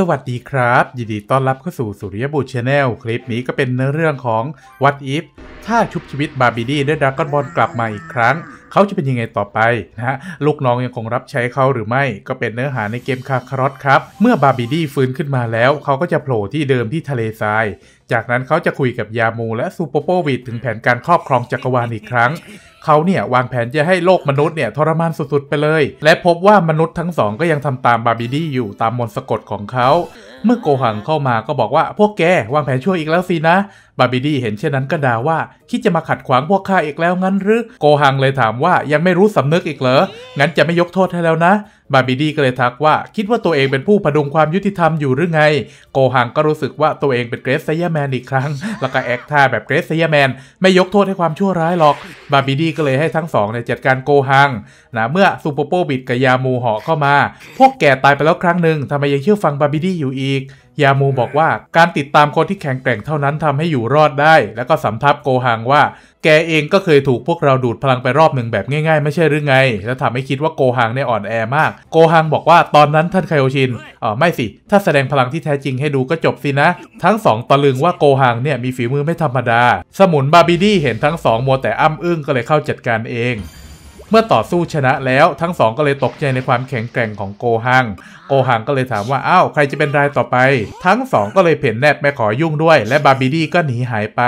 สวัสดีครับ ยินดีต้อนรับเข้าสู่สุริยบุตรชาแนลคลิปนี้ก็เป็นเนื้อเรื่องของ What If ถ้าชุบชีวิตบาร์บีดี้ได้ดักบอลกลับมาอีกครั้ง เขาจะเป็นยังไงต่อไปนะฮะลูกน้องยังคงรับใช้เขาหรือไม่ ก็เป็นเนื้อหาในเกมคาคารอสครับ เมื่อบาร์บีดี้ฟื้นขึ้นมาแล้ว เขาก็จะโผล่ที่เดิมที่ทะเลทรายจากนั้นเขาจะคุยกับยามู และซูเปอร์โปวิดถึงแผนการครอบครองจักรวาลอีกครั้งเขาเนี่ยวางแผนจะให้โลกมนุษย์เนี่ยทรมานสุดๆไปเลย และพบว่ามนุษย์ทั้งสองก็ยังทำตามบาร์บีดี้อยู่ตามมนต์สะกดของเขา เมื่อโกหังเข้ามาก็บอกว่า พวกแกวางแผนช่วยอีกแล้วสินะ บาร์บีดี้เห็นเช่นนั้นก็ด่าว่าคิดจะมาขัดขวางพวกข้าอีกแล้วงั้นหรือโกหังเลยถามว่ายังไม่รู้สำนึกอีกเหรองั้นจะไม่ยกโทษให้แล้วนะบาบิดี้ก็เลยทักว่า คิดว่าตัวเองเป็นผู้ผดุงความยุติธรรมอยู่หรือไง โกหังก็รู้สึกว่าตัวเองเป็นเกรซไซยแมนอีกครั้ง แล้วก็แอคท่าแบบเกรซไซยแมนไม่ยกโทษให้ความชั่วร้ายหรอก บาบิดี้ก็เลยให้ทั้งสองเนี่ยจัดการโกหังนะเมื่อซูโปโปบิดกับยามูหาะเข้ามา พวกแกตายไปแล้วครั้งหนึ่งทำไมยังเชื่อฟังบาบิดี้อยู่อีกยามูบอกว่าการติดตามคนที่แข็งแกร่งเท่านั้นทำให้อยู่รอดได้ แล้วก็สำทับโกหังว่าแกเองก็เคยถูกพวกเราดูดพลังไปรอบหนึ่งแบบง่ายๆ ไม่ใช่หรือไง แล้วทำให้คิดว่าโกหังเนี่ยอ่อนแอมาก โกหังบอกว่าตอนนั้นท่านไคโอชินอ๋อไม่สิถ้าแสดงพลังที่แท้จริงให้ดูก็จบสินะ ทั้งสองตะลึงว่าโกหังเนี่ยมีฝีมือไม่ธรรมดา สมุนบาบิดี้เห็นทั้งสองมัวแต่อ้ำอึ้งก็เลยเข้าจัดการเองเมื่อต่อสู้ชนะแล้วทั้งสองก็เลยตกใจในความแข็งแกร่งของโกหัง โกหังก็เลยถามว่าอ้าวใครจะเป็นรายต่อไป ทั้งสองก็เลยเพ่นแนบไม่ขอยุ่งด้วยและบาร์บีดี้ก็หนีหายไป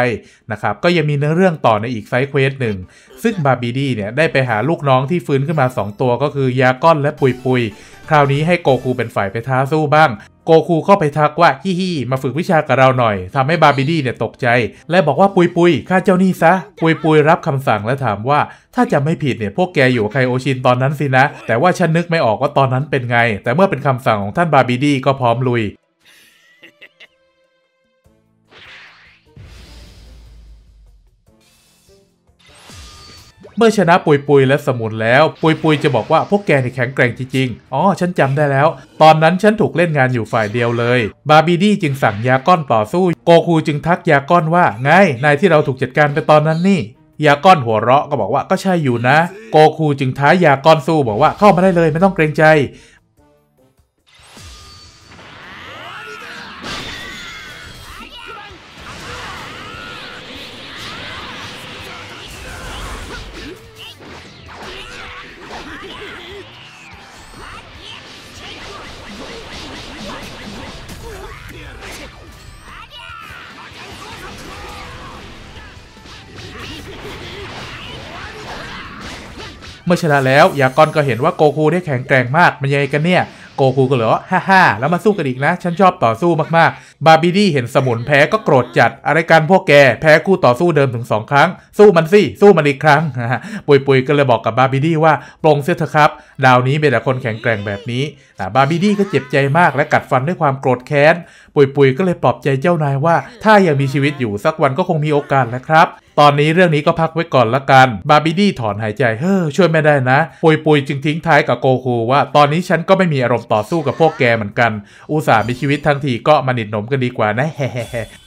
นะครับก็ยังมีเนื้อเรื่องต่อในอีกไซเควสหนึ่งซึ่งบาร์บีดี้เนี่ยได้ไปหาลูกน้องที่ฟื้นขึ้นมา 2 ตัวก็คือยาก้อนและปุยปุย คราวนี้ให้โกคูเป็นฝ่ายไปท้าสู้บ้างโกคูเข้าไปทักว่า ฮิฮิมาฝึกวิชากับเราหน่อย ทำให้บาร์บิดี้เนี่ยตกใจ และบอกว่าปุยปุยข้าเจ้านี่ซะปุยปุยรับคำสั่งและถามว่า ถ้าจะไม่ผิดเนี่ยพวกแกอยู่ไคโอชินตอนนั้นสินะ แต่ว่าฉันนึกไม่ออกว่าตอนนั้นเป็นไง แต่เมื่อเป็นคำสั่งของท่านบาร์บิดี้ก็พร้อมลุยเมื่อชนะปุยปุยและสมุนแล้วปุยปุยจะบอกว่า พวกแกนี่แข็งแกร่งจริงๆอ๋อฉันจำได้แล้ว ตอนนั้นฉันถูกเล่นงานอยู่ฝ่ายเดียวเลยบาร์บีดี้จึงสั่งยาก้อนต่อสู้ โกคูจึงทักยาก้อนว่าไงนายที่เราถูกจัดการไปตอนนั้นนี่ยาก้อนหัวเราะก็บอกว่าก็ใช่อยู่นะ โกคูจึงท้ายาก้อนสู้บอกว่าเข้ามาได้เลยไม่ต้องเกรงใจเมื่อชนะแล้วยากอนก็เห็นว่าโกคูได้แข็งแกร่งมากมันยังไงกันเนี่ยโกคูก็เหลือฮ่าฮ่าแล้วมาสู้กันอีกนะ ฉันชอบต่อสู้มากๆบาร์บี้ดี้เห็นสมุนแพ้ก็โกรธจัดอะไรกันพวกแก แพ้คู่ต่อสู้เดิมถึง 2 ครั้ง สู้มันสิสู้มันอีกครั้งปุยปุยก็เลยบอกกับบาร์บี้ดี้ว่าปรงเสียเถอะครับ ดาวนี้เป็นแต่คนแข็งแกร่งแบบนี้บาร์บี้ดี้ก็เจ็บใจมากและกัดฟันด้วยความโกรธแค้นปุยปุยก็เลยปลอบใจเจ้านายว่า ถ้ายังมีชีวิตอยู่สักวันก็คงมีโอกาสแหละครับตอนนี้เรื่องนี้ก็พักไว้ก่อนละกัน บาร์บี้ดี้ถอนหายใจ เฮ้อ ช่วยไม่ได้นะ ปุยปุยจึงทิ้งท้ายกับโกคูว่า ตอนนี้ฉันก็ไม่มีอารมณ์ต่อสู้กับพวกแกเหมือนกัน อุตส่าห์มีชีวิตทั้งทีก็มาหนิดหนมกันดีกว่านะแฮ่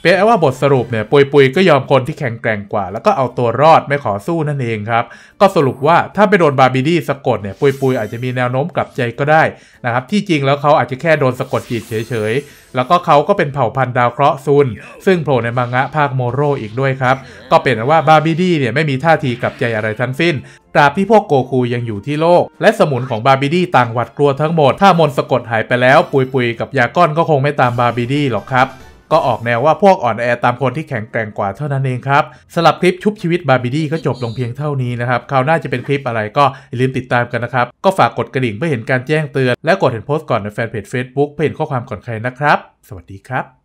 เป๊นว่าบทสรุปเนี่ยปุยปุยก็ยอมคนที่แข็งแกร่งกว่าแล้วก็เอาตัวรอดไม่ขอสู้นั่นเอง ครับ ก็สรุปว่าถ้าไปโดนบาร์บี้ดี้สะกดเนี่ยปุยปุยอาจจะมีแนวโน้มกลับใจก็ได้นะครับ ที่จริงแล้วเขาอาจจะแค่โดนสะกดจิตเฉยๆ แล้วก็เขาก็เป็นเผ่าพันธุ์ดาวเคราะห์ซุน ซึ่งโผล่ในมังงะภาคโมโรอีกด้วยครับก็เป็นนะว่าบาร์บีดี้เนี่ยไม่มีท่าทีกับใจอะไรทั้งสิ้นตราบที่พวกโกคูยังอยู่ที่โลก และสมุนของบาร์บีดี้ต่างหวัดกลัวทั้งหมดถ้ามนสะกดหายไปแล้วปุยปุยกับยาก้อนก็คงไม่ตามบาร์บีดี้หรอกครับ ก็ออกแนวว่าพวกอ่อนแอตามคนที่แข็งแกร่งกว่าเท่านั้นเองครับสลับคลิปชุบชีวิตบาร์บีดี้ก็จบลงเพียงเท่านี้นะครับคราวหน้าจะเป็นคลิปอะไรก็อย่าลืมติดตามกันนะครับ ก็ฝากกดกระดิ่งเพื่อเห็นการแจ้งเตือนและกดเห็นโพสต์ก่อนในแฟนเพจ Facebook เพื่อเห็นข้อความก่อนใครนะครับ สวัสดีครับ